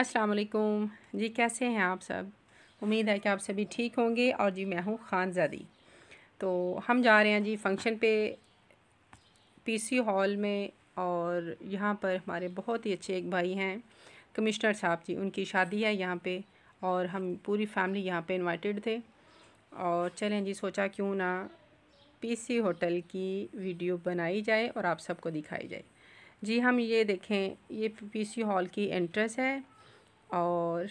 अस्सलाम वालेकुम जी कैसे हैं आप सब उम्मीद है कि आप सभी ठीक होंगे और जी मैं हूँ खानजादी तो हम जा रहे हैं जी फंक्शन पे पीसी हॉल में और यहाँ पर हमारे बहुत ही अच्छे एक भाई हैं कमिश्नर साहब जी उनकी शादी है यहाँ पे और हम पूरी फैमिली यहाँ पे इनवाइटेड थे और चलें जी सोचा क्यों ना पीसी होटल की वीडियो बनाई जाए और आप सबको दिखाई जाए जी हम ये देखें ये पीसी हॉल की एंट्रेंस है और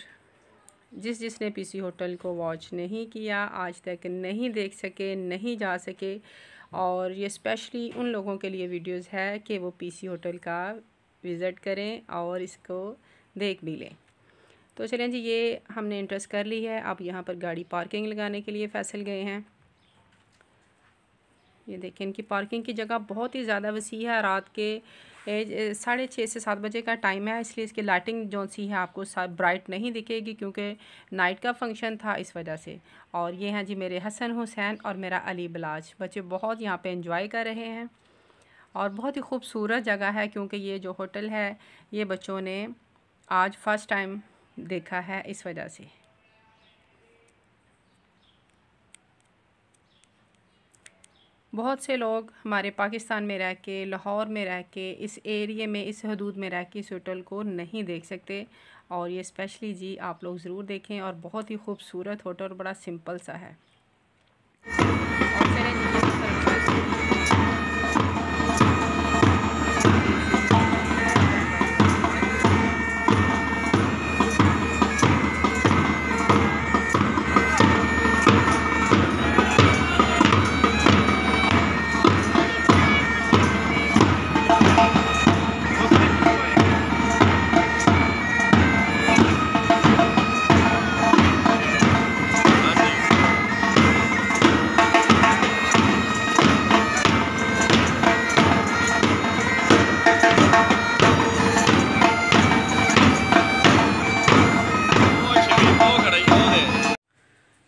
जिस जिसने पीसी होटल को वॉच नहीं किया आज तक नहीं देख सके नहीं जा सके और ये स्पेशली उन लोगों के लिए वीडियोस है कि वो पीसी होटल का विज़िट करें और इसको देख भी लें तो चलें जी ये हमने इंटरेस्ट कर ली है अब यहाँ पर गाड़ी पार्किंग लगाने के लिए फैसल गए हैं ये देखें इनकी पार्किंग की जगह बहुत ही ज़्यादा वसी है रात के साढ़े छः से सात बजे का टाइम है इसलिए इसकी लाइटिंग जो सी है आपको ब्राइट नहीं दिखेगी क्योंकि नाइट का फंक्शन था इस वजह से और ये हैं जी मेरे हसन हुसैन और मेरा अली बलाज बच्चे बहुत यहाँ पे इंजॉय कर रहे हैं और बहुत ही खूबसूरत जगह है क्योंकि ये जो होटल है ये बच्चों ने आज फर्स्ट टाइम देखा है इस वजह से बहुत से लोग हमारे पाकिस्तान में रह के लाहौर में रह के इस एरिए में इस हदूद में रह के इस होटल को नहीं देख सकते और ये स्पेशली जी आप लोग ज़रूर देखें और बहुत ही खूबसूरत होटल बड़ा सिंपल सा है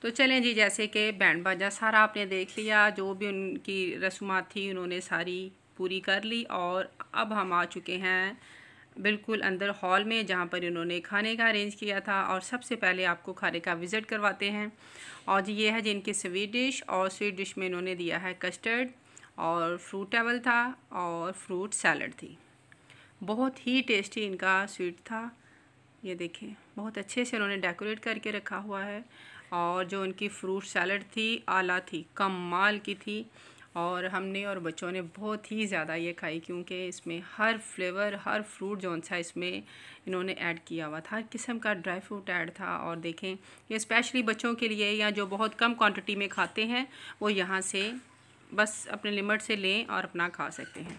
तो चलें जी जैसे कि बैंड बाजा सारा आपने देख लिया जो भी उनकी रस्मात थी उन्होंने सारी पूरी कर ली और अब हम आ चुके हैं बिल्कुल अंदर हॉल में जहाँ पर इन्होंने खाने का अरेंज किया था और सबसे पहले आपको खाने का विज़िट करवाते हैं और जी ये है जी इनकी स्वीट डिश और स्वीट डिश में इन्होंने दिया है कस्टर्ड और फ्रूट टेबल था और फ्रूट सैलड थी बहुत ही टेस्टी इनका स्वीट था ये देखें बहुत अच्छे से इन्होंने डेकोरेट करके रखा हुआ है और जो उनकी फ्रूट सैलड थी आला थी कम माल की थी और हमने और बच्चों ने बहुत ही ज़्यादा ये खाई क्योंकि इसमें हर फ्लेवर हर फ्रूट जो सा इसमें इन्होंने ऐड किया हुआ था हर किस्म का ड्राई फ्रूट ऐड था और देखें ये स्पेशली बच्चों के लिए या जो बहुत कम क्वांटिटी में खाते हैं वो यहाँ से बस अपने लिमिट से लें और अपना खा सकते हैं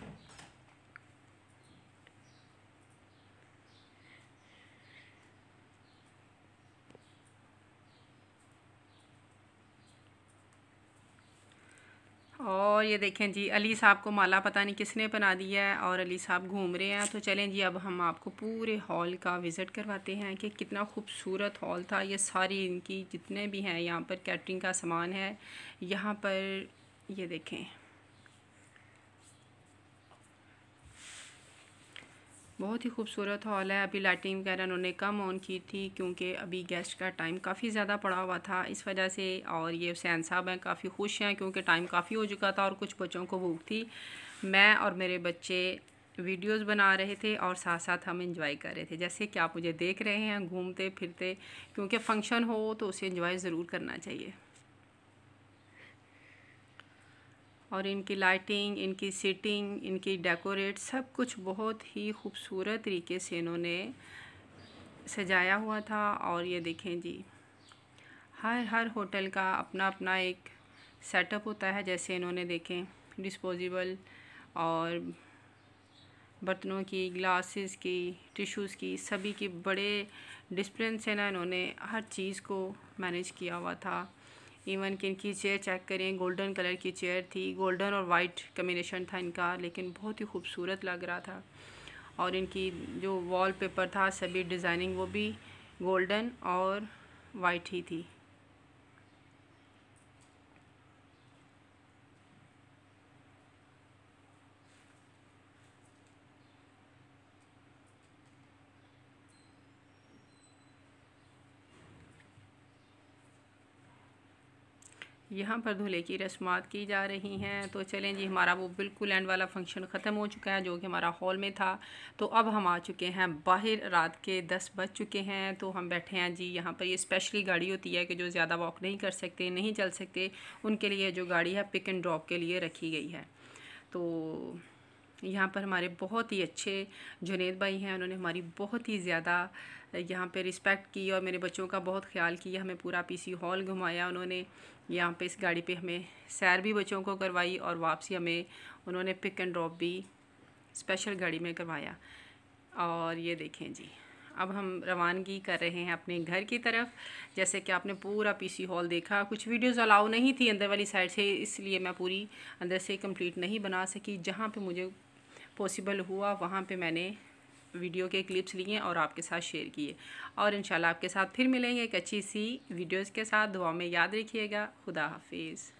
और ये देखें जी अली साहब को माला पता नहीं किसने बना दिया है और अली साहब घूम रहे हैं तो चलें जी अब हम आपको पूरे हॉल का विज़िट करवाते हैं कि कितना खूबसूरत हॉल था ये सारी इनकी जितने भी हैं यहाँ पर कैटरिंग का सामान है यहाँ पर ये देखें बहुत ही खूबसूरत हॉल है अभी लाइटिंग वगैरह उन्होंने कम ऑन की थी क्योंकि अभी गेस्ट का टाइम काफ़ी ज़्यादा पड़ा हुआ था इस वजह से और ये हुसैन साहब हैं काफ़ी खुश हैं क्योंकि टाइम काफ़ी हो चुका था और कुछ बच्चों को भूख थी मैं और मेरे बच्चे वीडियोस बना रहे थे और साथ साथ हम इंजॉय कर रहे थे जैसे कि आप मुझे देख रहे हैं घूमते फिरते क्योंकि फंक्शन हो तो उसे इंजॉय ज़रूर करना चाहिए और इनकी लाइटिंग इनकी सीटिंग इनकी डेकोरेट सब कुछ बहुत ही खूबसूरत तरीके से इन्होंने सजाया हुआ था और ये देखें जी हर हर होटल का अपना अपना एक सेटअप होता है जैसे इन्होंने देखें डिस्पोजेबल और बर्तनों की ग्लासेस की टिश्यूज़ की सभी के बड़े डिस्प्लिन से ना इन्होंने हर चीज़ को मैनेज किया हुआ था इवन कि इनकी चेयर चेक करें गोल्डन कलर की चेयर थी गोल्डन और वाइट कम्बिनेशन था इनका लेकिन बहुत ही खूबसूरत लग रहा था और इनकी जो वॉलपेपर था सभी डिज़ाइनिंग वो भी गोल्डन और वाइट ही थी यहाँ पर दूल्हे की रस्मात की जा रही हैं तो चलें जी हमारा वो बिल्कुल एंड वाला फंक्शन ख़त्म हो चुका है जो कि हमारा हॉल में था तो अब हम आ चुके हैं बाहर रात के दस बज चुके हैं तो हम बैठे हैं जी यहाँ पर ये स्पेशली गाड़ी होती है कि जो ज़्यादा वॉक नहीं कर सकते नहीं चल सकते उनके लिए जो गाड़ी है पिक एंड ड्रॉप के लिए रखी गई है तो यहाँ पर हमारे बहुत ही अच्छे जुनेद भाई हैं उन्होंने हमारी बहुत ही ज़्यादा यहाँ पे रिस्पेक्ट की और मेरे बच्चों का बहुत ख्याल किया हमें पूरा पीसी हॉल घुमाया उन्होंने यहाँ पे इस गाड़ी पे हमें सैर भी बच्चों को करवाई और वापसी हमें उन्होंने पिक एंड ड्रॉप भी स्पेशल गाड़ी में करवाया और ये देखें जी अब हम रवानगी कर रहे हैं अपने घर की तरफ जैसे कि आपने पूरा पीसी हॉल देखा कुछ वीडियोस अलाउ नहीं थी अंदर वाली साइड से इसलिए मैं पूरी अंदर से कंप्लीट नहीं बना सकी जहाँ पे मुझे पॉसिबल हुआ वहाँ पे मैंने वीडियो के क्लिप्स लिए और आपके साथ शेयर किए और इंशाल्लाह आपके साथ फिर मिलेंगे एक अच्छी सी वीडियोज़ के साथ दुआ में याद रखिएगा खुदा हाफिज़